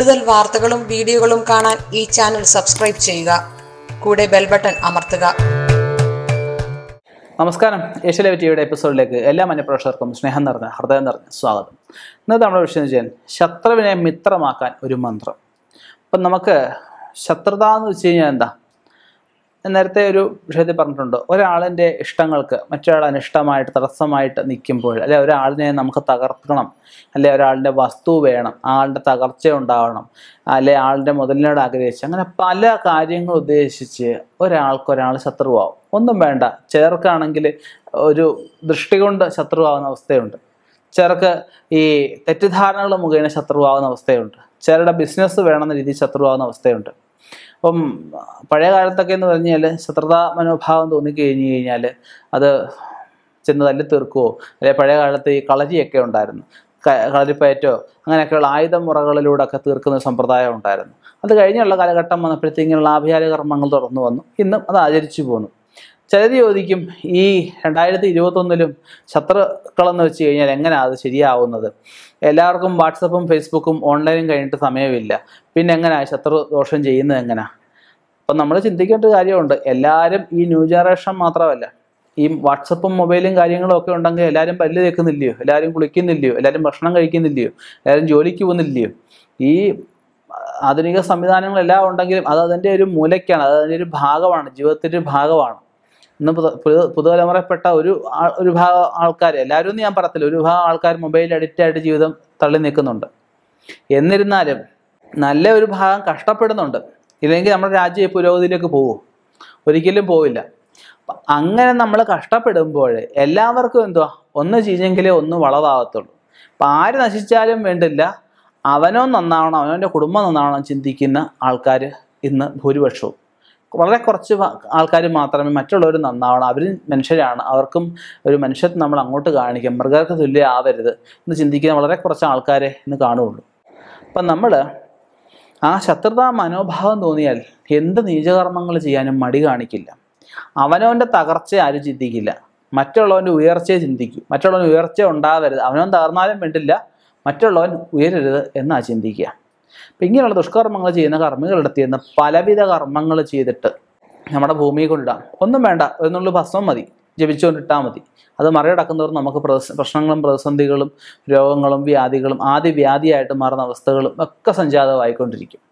കൂടുതൽ വാർത്തകളും വീഡിയോകളും കാണാൻ ഈ ചാനൽ സബ്സ്ക്രൈബ് ചെയ്യുക കൂടെ ബെൽ ബട്ടൺ അമർത്തുക നമസ്കാരം ഏഷ്യലെ ടിവിയുടെ എപ്പിസോഡിലേക്ക് എല്ലാ മനുപ്രേക്ഷകർക്കും സ്നേഹം നിറഞ്ഞ ഹൃദയം നിറഞ്ഞ സ്വാഗതം ഇന്നത്തെ നമ്മുടെ വിഷയം ചെയ്യാൻ ശത്രുവിനെ മിത്രമാക്കാൻ ഒരു മന്ത്രം അപ്പം നമുക്ക് ശത്രുത എന്ന് വെച്ച് കഴിഞ്ഞാൽ എന്താ നേരത്തെ ഒരു വിഷയത്തിൽ പറഞ്ഞിട്ടുണ്ട് ഒരാളിൻ്റെ ഇഷ്ടങ്ങൾക്ക് മറ്റൊരാൾ അനിഷ്ടമായിട്ട് തടസ്സമായിട്ട് നിൽക്കുമ്പോൾ അല്ലെ ഒരാളിനെ നമുക്ക് തകർക്കണം അല്ലെ ഒരാളിൻ്റെ വസ്തു വേണം ആളുടെ തകർച്ച ഉണ്ടാവണം അല്ലെ ആളുടെ മുതലിനോട് ആഗ്രഹിച്ച് അങ്ങനെ പല കാര്യങ്ങൾ ഉദ്ദേശിച്ച് ഒരാൾക്കൊരാൾ ശത്രുവാകും ഒന്നും വേണ്ട ചേർക്കാണെങ്കിൽ ഒരു ദൃഷ്ടി കൊണ്ട് ശത്രുവാകുന്ന അവസ്ഥയുണ്ട് ചിലർക്ക് ഈ തെറ്റിദ്ധാരണകൾ മുഖേന ശത്രുവാകുന്ന അവസ്ഥയുണ്ട് ചിലരുടെ ബിസിനസ് വേണമെന്ന രീതിയിൽ ശത്രുവാകുന്ന അവസ്ഥയുണ്ട് അപ്പം പഴയ കാലത്തൊക്കെ എന്ന് പറഞ്ഞാൽ ശത്രുതാ മനോഭാവം തോന്നിക്കഴിഞ്ഞു കഴിഞ്ഞാൽ അത് ചെന്ന് തല്ലി തീർക്കുവോ അല്ലെ പഴയ കാലത്ത് ഈ കളരിയൊക്കെ ഉണ്ടായിരുന്നു കളരിപ്പയറ്റോ അങ്ങനെയൊക്കെയുള്ള ആയുധമുറകളിലൂടെ ഒക്കെ തീർക്കുന്ന സമ്പ്രദായം ഉണ്ടായിരുന്നു അത് കഴിഞ്ഞുള്ള കാലഘട്ടം വന്നപ്പോഴത്തേക്കും ആഭ്യാര കർമ്മങ്ങൾ തുടർന്നു വന്നു ഇന്നും അത് ആചരിച്ചു പോന്നു ചിലത് ചോദിക്കും ഈ രണ്ടായിരത്തി ഇരുപത്തൊന്നിലും ശത്രുക്കളെന്ന് വെച്ച് കഴിഞ്ഞാൽ എങ്ങനെയാണ് അത് ശരിയാവുന്നത് എല്ലാവർക്കും വാട്സപ്പും ഫേസ്ബുക്കും ഓൺലൈനും കഴിഞ്ഞിട്ട് സമയമില്ല പിന്നെ എങ്ങനെയാണ് ശത്രു ദോഷം ചെയ്യുന്നത് എങ്ങനെയാണ് അപ്പം നമ്മൾ ചിന്തിക്കേണ്ട കാര്യമുണ്ട് എല്ലാവരും ഈ ന്യൂ ജനറേഷൻ മാത്രമല്ല ഈ വാട്സപ്പും മൊബൈലും കാര്യങ്ങളും ഒക്കെ ഉണ്ടെങ്കിൽ എല്ലാവരും പല്ല് തേക്കുന്നില്ലയോ എല്ലാവരും കുളിക്കുന്നില്ലയോ എല്ലാവരും ഭക്ഷണം കഴിക്കുന്നില്ലയോ എല്ലാവരും ജോലിക്ക് പോകുന്നില്ലയോ ഈ ആധുനിക സംവിധാനങ്ങളെല്ലാം ഉണ്ടെങ്കിലും അത് അതിൻ്റെ ഒരു മൂലയ്ക്കാണ് അത് അതിൻ്റെ ഒരു ഭാഗമാണ് ജീവിതത്തിൻ്റെ ഒരു ഭാഗമാണ് ഇന്ന് പുതുതലമുറപ്പെട്ട ഒരു ഒരു ഭാഗം ആൾക്കാർ എല്ലാവരും ഞാൻ പറയത്തില്ല ഒരു ഭാഗം ആൾക്കാർ മൊബൈൽ അഡിക്റ്റ് ആയിട്ട് ജീവിതം തള്ളി നിൽക്കുന്നുണ്ട് എന്നിരുന്നാലും നല്ല ഒരു ഭാഗം കഷ്ടപ്പെടുന്നുണ്ട് ഇല്ലെങ്കിൽ നമ്മുടെ രാജ്യം പുരോഗതിയിലേക്ക് പോകും ഒരിക്കലും പോവില്ല അങ്ങനെ നമ്മൾ കഷ്ടപ്പെടുമ്പോൾ എല്ലാവർക്കും എന്തോ ഒന്ന് ചെയ്തെങ്കിലേ ഒന്ന് വളവാകത്തുള്ളൂ അപ്പം ആര് നശിച്ചാലും വേണ്ടില്ല അവനോ നന്നാവണം അവനവൻ്റെ കുടുംബം നന്നാവണം ചിന്തിക്കുന്ന ആൾക്കാർ ഇന്ന് ഭൂരിപക്ഷവും വളരെ കുറച്ച് ആൾക്കാർ മാത്രമേ മറ്റുള്ളവർ നന്നാവണം അവർ മനുഷ്യരാണ് അവർക്കും ഒരു മനുഷ്യത്വം നമ്മൾ അങ്ങോട്ട് കാണിക്കാം മൃഗർക്ക് തുല്യ ആവരുത് എന്ന് ചിന്തിക്കുന്ന വളരെ കുറച്ച് ആൾക്കാരെ ഇന്ന് കാണുകയുള്ളൂ അപ്പം നമ്മൾ ആ ശത്രുതാ മനോഭാവം തോന്നിയാൽ എന്ത് നീചകർമ്മങ്ങൾ ചെയ്യാനും മടി കാണിക്കില്ല അവനവൻ്റെ തകർച്ച ആരും ചിന്തിക്കില്ല മറ്റുള്ളവൻ്റെ ഉയർച്ചയെ ചിന്തിക്കും മറ്റുള്ളവൻ ഉയർച്ച ഉണ്ടാവരുത് അവനവൻ തകർന്നാലും വേണ്ടില്ല മറ്റുള്ളവൻ ഉയരരുത് എന്നാ ചിന്തിക്കുക അപ്പം ഇങ്ങനെയുള്ള ദുഷ്കർമ്മങ്ങൾ ചെയ്യുന്ന കർമ്മികളുടെ അടുത്ത് നിന്ന് പലവിധ കർമ്മങ്ങൾ ചെയ്തിട്ട് നമ്മുടെ ഭൂമിയെ കൊണ്ടിടാം ഒന്നും വേണ്ട എന്നുള്ള ഭസ്മം മതി ജപിച്ചുകൊണ്ടിട്ടാൽ മതി അത് മറികടക്കുന്നവർ നമുക്ക് പ്രശ്നങ്ങളും പ്രതിസന്ധികളും രോഗങ്ങളും വ്യാധികളും ആദ്യ വ്യാധിയായിട്ട് മാറുന്ന അവസ്ഥകളും ഒക്കെ സംജാതമായിക്കൊണ്ടിരിക്കും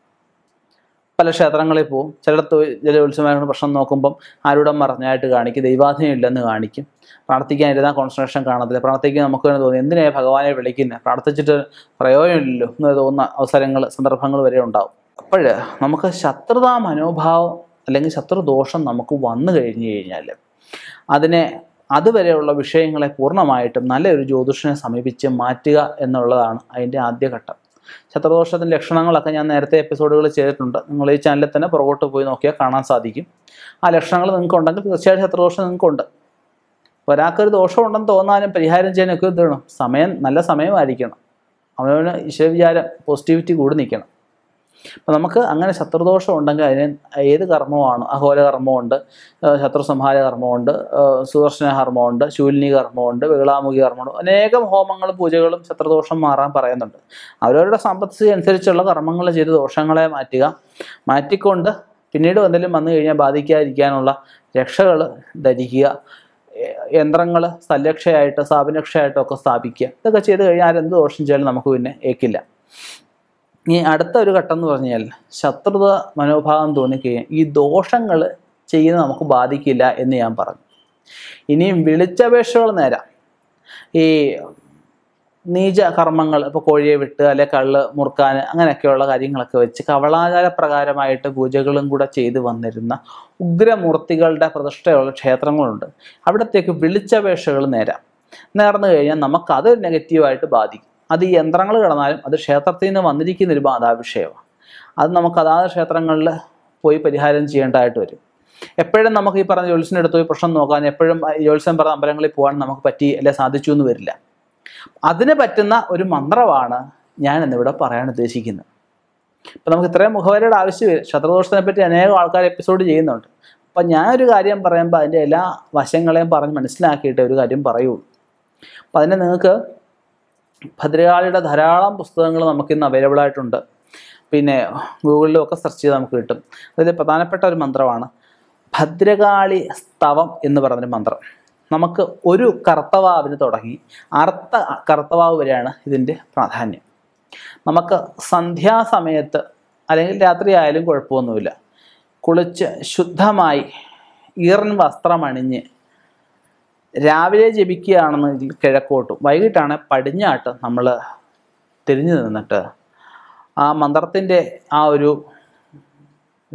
പല ക്ഷേത്രങ്ങളിൽ പോവും ചിലടത്ത് ജലോത്സവമായിട്ട് പ്രശ്നം നോക്കുമ്പം ആരുടെ മറഞ്ഞായിട്ട് കാണിക്കും ദൈവാധീനം ഇല്ലെന്ന് കാണിക്കും ഇരുന്നാൽ കോൺസെൻട്രേഷൻ കാണത്തില്ല പ്രാർത്ഥിക്കാൻ നമുക്ക് തന്നെ തോന്നി എന്തിനാ ഭഗവാനെ വിളിക്കുന്നത് പ്രാർത്ഥിച്ചിട്ട് പ്രയോജനമില്ലല്ലോ എന്ന് തോന്നുന്ന അവസരങ്ങൾ സന്ദർഭങ്ങൾ വരെ ഉണ്ടാവും അപ്പോൾ നമുക്ക് ശത്രുതാ മനോഭാവം അല്ലെങ്കിൽ ശത്രുദോഷം നമുക്ക് വന്നു കഴിഞ്ഞു കഴിഞ്ഞാൽ അതിനെ അതുവരെയുള്ള വിഷയങ്ങളെ പൂർണ്ണമായിട്ടും നല്ലൊരു ജ്യോതിഷനെ സമീപിച്ച് മാറ്റുക എന്നുള്ളതാണ് അതിൻ്റെ ആദ്യ ഘട്ടം ശത്രുദോഷത്തിൻ്റെ ലക്ഷണങ്ങളൊക്കെ ഞാൻ നേരത്തെ എപ്പിസോഡുകൾ ചെയ്തിട്ടുണ്ട് നിങ്ങൾ ഈ ചാനലിൽ തന്നെ പുറകോട്ട് പോയി നോക്കിയാൽ കാണാൻ സാധിക്കും ആ ലക്ഷണങ്ങൾ നിങ്ങൾക്ക് ഉണ്ടെങ്കിൽ തീർച്ചയായിട്ടും ശത്രുദോഷം നിങ്ങൾക്കുണ്ട് ഒരാൾക്കൊരു ദോഷമുണ്ടെന്ന് തോന്നാനും പരിഹാരം ചെയ്യാനൊക്കെ വേണം സമയം നല്ല സമയമായിരിക്കണം അവനവന് വിചാരം പോസിറ്റിവിറ്റി കൂടി നിൽക്കണം അപ്പം നമുക്ക് അങ്ങനെ ശത്രുദോഷം ഉണ്ടെങ്കിൽ അതിന് ഏത് കർമ്മമാണ് അഹോല കർമ്മമുണ്ട് ശത്രു സംഹാര കർമ്മമുണ്ട് സുദർശന കർമ്മമുണ്ട് ശൂലിനി കർമ്മമുണ്ട് വികളാമുഖി കർമ്മമുണ്ട് അനേകം ഹോമങ്ങളും പൂജകളും ശത്രുദോഷം മാറാൻ പറയുന്നുണ്ട് അവരവരുടെ സമ്പത്ത് അനുസരിച്ചുള്ള കർമ്മങ്ങൾ ചെയ്ത് ദോഷങ്ങളെ മാറ്റുക മാറ്റിക്കൊണ്ട് പിന്നീട് എന്തെങ്കിലും വന്നു കഴിഞ്ഞാൽ ബാധിക്കാതിരിക്കാനുള്ള രക്ഷകൾ ധരിക്കുക യന്ത്രങ്ങൾ സ്ഥലരക്ഷയായിട്ട് സ്ഥാപനക്ഷയായിട്ടൊക്കെ സ്ഥാപിക്കുക ഇതൊക്കെ ചെയ്ത് കഴിഞ്ഞാൽ എന്ത് ദോഷം ചെയ്യാലും നമുക്ക് പിന്നെ ഏക്കില്ല ഇനി അടുത്ത ഒരു ഘട്ടം എന്ന് പറഞ്ഞാൽ ശത്രുത മനോഭാവം തോന്നിക്കുകയും ഈ ദോഷങ്ങൾ ചെയ്യുന്നത് നമുക്ക് ബാധിക്കില്ല എന്ന് ഞാൻ പറഞ്ഞു ഇനിയും വിളിച്ചപേക്ഷകൾ നേരം ഈ നീച കർമ്മങ്ങൾ ഇപ്പോൾ കോഴിയെ വിട്ട് അല്ലെ കള്ള് മുറുക്കാൻ അങ്ങനെയൊക്കെയുള്ള കാര്യങ്ങളൊക്കെ വെച്ച് പ്രകാരമായിട്ട് പൂജകളും കൂടെ ചെയ്തു വന്നിരുന്ന ഉഗ്രമൂർത്തികളുടെ പ്രതിഷ്ഠയുള്ള ക്ഷേത്രങ്ങളുണ്ട് അവിടത്തേക്ക് വിളിച്ചപേക്ഷകൾ നേരാം നേർന്നു കഴിഞ്ഞാൽ നമുക്കത് നെഗറ്റീവായിട്ട് ബാധിക്കും അത് യന്ത്രങ്ങൾ കിടന്നാലും അത് ക്ഷേത്രത്തിൽ നിന്ന് വന്നിരിക്കുന്ന ഒരു ബാധാവിഷയമാണ് അത് നമുക്ക് അതാത് ക്ഷേത്രങ്ങളിൽ പോയി പരിഹാരം ചെയ്യേണ്ടതായിട്ട് വരും എപ്പോഴും നമുക്ക് ഈ പറഞ്ഞ ജോത്സ്യൻ്റെ അടുത്ത് പോയി പ്രശ്നം നോക്കാൻ എപ്പോഴും ജോത്സ്യം പറഞ്ഞ അമ്പലങ്ങളിൽ പോകാൻ നമുക്ക് പറ്റി അല്ലെ സാധിച്ചു എന്ന് വരില്ല അതിന് പറ്റുന്ന ഒരു മന്ത്രമാണ് ഞാൻ എന്നിവിടെ പറയാൻ ഉദ്ദേശിക്കുന്നത് അപ്പം നമുക്ക് ഇത്രയും മുഖവരയുടെ വരും ശത്രുദോഷത്തിനെ പറ്റി അനേകം ആൾക്കാർ എപ്പിസോഡ് ചെയ്യുന്നുണ്ട് അപ്പം ഞാനൊരു കാര്യം പറയുമ്പോൾ അതിൻ്റെ എല്ലാ വശങ്ങളെയും പറഞ്ഞ് മനസ്സിലാക്കിയിട്ട് ഒരു കാര്യം പറയുള്ളൂ അപ്പം അതിനെ നിങ്ങൾക്ക് ഭദ്രകാളിയുടെ ധാരാളം പുസ്തകങ്ങൾ നമുക്കിന്ന് അവൈലബിൾ ആയിട്ടുണ്ട് പിന്നെ ഗൂഗിളിലും ഒക്കെ സെർച്ച് ചെയ്ത് നമുക്ക് കിട്ടും അതിൽ പ്രധാനപ്പെട്ട ഒരു മന്ത്രമാണ് ഭദ്രകാളി സ്തവം എന്ന് പറഞ്ഞൊരു മന്ത്രം നമുക്ക് ഒരു കർത്തവാവിന് തുടങ്ങി അർത്ഥ കർത്തവാവ് വരെയാണ് ഇതിൻ്റെ പ്രാധാന്യം നമുക്ക് സന്ധ്യാസമയത്ത് അല്ലെങ്കിൽ രാത്രി ആയാലും കുഴപ്പമൊന്നുമില്ല കുളിച്ച് ശുദ്ധമായി ഈറൻ വസ്ത്രമണിഞ്ഞ് രാവിലെ ജപിക്കുകയാണെന്നെങ്കിൽ കിഴക്കോട്ടും വൈകിട്ടാണ് പടിഞ്ഞാട്ട് നമ്മൾ തിരിഞ്ഞു നിന്നിട്ട് ആ മന്ത്രത്തിൻ്റെ ആ ഒരു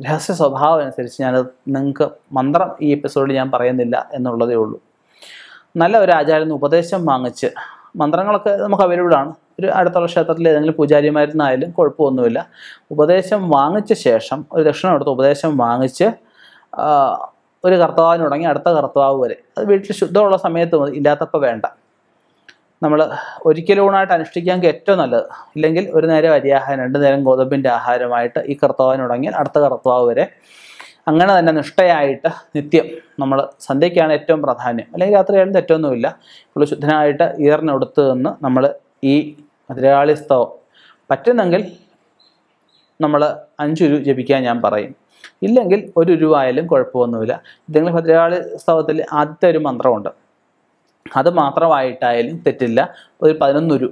രഹസ്യ സ്വഭാവം അനുസരിച്ച് ഞാൻ നിങ്ങൾക്ക് മന്ത്രം ഈ എപ്പിസോഡിൽ ഞാൻ പറയുന്നില്ല എന്നുള്ളതേ ഉള്ളൂ നല്ല ഒരു ആചാര്യൻ ഉപദേശം വാങ്ങിച്ച് മന്ത്രങ്ങളൊക്കെ നമുക്ക് അവൈലബിൾ ആണ് ഒരു അടുത്തുള്ള ക്ഷേത്രത്തിൽ ഏതെങ്കിലും പൂജാരിമാരുന്നായാലും കുഴപ്പമൊന്നുമില്ല ഉപദേശം വാങ്ങിച്ച ശേഷം ഒരു ദക്ഷിണ എടുത്ത് ഉപദേശം വാങ്ങിച്ച് ഒരു കർത്താവിന് തുടങ്ങി അടുത്ത കർത്താവ് വരെ അത് വീട്ടിൽ ശുദ്ധമുള്ള സമയത്ത് മതി ഇല്ലാത്തപ്പോൾ വേണ്ട നമ്മൾ ഒരിക്കലും ഊണായിട്ട് അനുഷ്ഠിക്കാമെങ്കിൽ ഏറ്റവും നല്ലത് ഇല്ലെങ്കിൽ ഒരു നേരം അരിയാഹാരം രണ്ട് നേരം ഗോതമ്പിൻ്റെ ആഹാരമായിട്ട് ഈ കർത്താവിന് തുടങ്ങി അടുത്ത കർത്താവ് വരെ അങ്ങനെ തന്നെ നിഷ്ഠയായിട്ട് നിത്യം നമ്മൾ സന്ധ്യയ്ക്കാണ് ഏറ്റവും പ്രാധാന്യം അല്ലെങ്കിൽ രാത്രി ഏറ്റവും ഒന്നുമില്ല ഫുള്ള് ശുദ്ധനായിട്ട് ഈറിനെടുത്ത് നിന്ന് നമ്മൾ ഈ മധുരാളി പറ്റുന്നെങ്കിൽ നമ്മൾ അഞ്ചുരു ജപിക്കാൻ ഞാൻ പറയും ഇല്ലെങ്കിൽ ഒരു രൂപ കുഴപ്പമൊന്നുമില്ല ഇതെങ്കിൽ ഭദ്രകാളി സ്തവത്തിൽ ആദ്യത്തെ ഒരു മന്ത്രമുണ്ട് അത് മാത്രമായിട്ടായാലും തെറ്റില്ല ഒരു പതിനൊന്നൊരു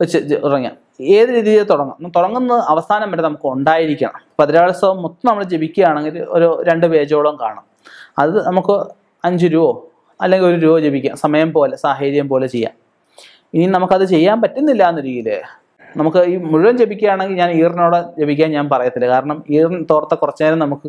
വെച്ച് തുടങ്ങാം ഏത് രീതിയിൽ തുടങ്ങാം തുടങ്ങുന്ന അവസാനം വരെ നമുക്ക് ഉണ്ടായിരിക്കണം സ്വം മൊത്തം നമ്മൾ ജപിക്കുകയാണെങ്കിൽ ഒരു രണ്ട് പേജോളം കാണാം അത് നമുക്ക് അഞ്ച് രൂപോ അല്ലെങ്കിൽ ഒരു രൂപ ജപിക്കാം സമയം പോലെ സാഹചര്യം പോലെ ചെയ്യാം ഇനി നമുക്കത് ചെയ്യാൻ പറ്റുന്നില്ല എന്നൊരിക്കൽ നമുക്ക് ഈ മുഴുവൻ ജപിക്കുകയാണെങ്കിൽ ഞാൻ ഈറിനോട് ജപിക്കാൻ ഞാൻ പറയത്തില്ല കാരണം ഈറിൻ തോർത്ത കുറച്ച് നേരം നമുക്ക്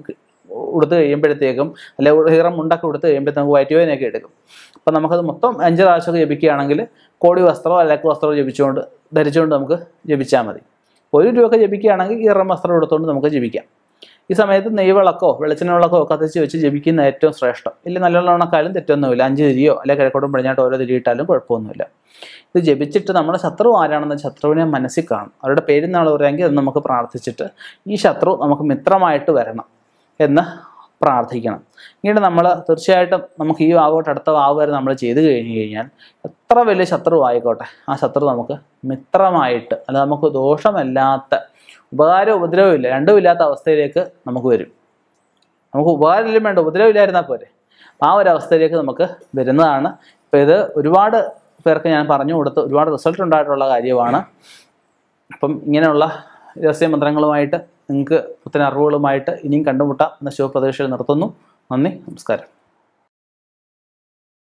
ഉടുത്ത് കഴിയുമ്പോഴത്തേക്കും അല്ലെങ്കിൽ ഹീറം മുണ്ടൊക്കെ ഉടുത്ത് കഴിയുമ്പോഴത്തേക്ക് നമുക്ക് വയറ്റുവേദനയൊക്കെ എടുക്കും അപ്പം നമുക്കത് മൊത്തം അഞ്ച് പ്രാവശ്യമൊക്കെ ജപിക്കുകയാണെങ്കിൽ കോടി വസ്ത്രമോ അല്ലെങ്കിൽ വസ്ത്രമോ ജപിച്ചുകൊണ്ട് ധരിച്ചുകൊണ്ട് നമുക്ക് ജപിച്ചാൽ മതി ഒരു രൂപയൊക്കെ ജപിക്കുകയാണെങ്കിൽ ഈറം വസ്ത്രം എടുത്തുകൊണ്ട് നമുക്ക് ജപിക്കാം ഈ സമയത്ത് നെയ്വിളക്കോ വെളിച്ചെണ്ണ വിളക്കോ കത്തിച്ച് വെച്ച് ജപിക്കുന്ന ഏറ്റവും ശ്രേഷ്ഠം ഇല്ല ഇല്ലെങ്കിൽ ഉണക്കാലും തെറ്റൊന്നുമില്ല അഞ്ച് തിരിയോ അല്ലെങ്കിൽ കിഴക്കോട്ടും പടിഞ്ഞാട്ടോ ഓരോ തിരിയിട്ടാലും കുഴപ്പമൊന്നുമില്ല ഇത് ജപിച്ചിട്ട് നമ്മുടെ ശത്രു ആരാണെന്ന് ശത്രുവിനെ മനസ്സിൽ കാണും അവരുടെ പേരുന്നാൾ പറയുമെങ്കിൽ അത് നമുക്ക് പ്രാർത്ഥിച്ചിട്ട് ഈ ശത്രു നമുക്ക് മിത്രമായിട്ട് വരണം എന്ന് പ്രാർത്ഥിക്കണം ഇങ്ങനെ നമ്മൾ തീർച്ചയായിട്ടും നമുക്ക് ഈ വാവോട്ട് അടുത്ത വാവ് വരെ നമ്മൾ ചെയ്ത് കഴിഞ്ഞ് കഴിഞ്ഞാൽ എത്ര വലിയ ശത്രു ആയിക്കോട്ടെ ആ ശത്രു നമുക്ക് മിത്രമായിട്ട് അല്ല നമുക്ക് ദോഷമല്ലാത്ത ഉപകാരവും ഉപദ്രവവും ഇല്ല രണ്ടും ഇല്ലാത്ത അവസ്ഥയിലേക്ക് നമുക്ക് വരും നമുക്ക് ഉപകാരമില്ലും വേണ്ട ഉപദ്രവമില്ലായിരുന്നാൽ പോരെ ആ ഒരു അവസ്ഥയിലേക്ക് നമുക്ക് വരുന്നതാണ് ഇപ്പോൾ ഇത് ഒരുപാട് പേർക്ക് ഞാൻ പറഞ്ഞു കൊടുത്ത് ഒരുപാട് റിസൾട്ട് ഉണ്ടായിട്ടുള്ള കാര്യമാണ് അപ്പം ഇങ്ങനെയുള്ള രഹസ്യ മന്ത്രങ്ങളുമായിട്ട് നിങ്ങൾക്ക് പുത്തൻ അറിവുകളുമായിട്ട് ഇനിയും കണ്ടുമുട്ടാം എന്ന ശുഭപ്രതീക്ഷയിൽ നിർത്തുന്നു നന്ദി നമസ്കാരം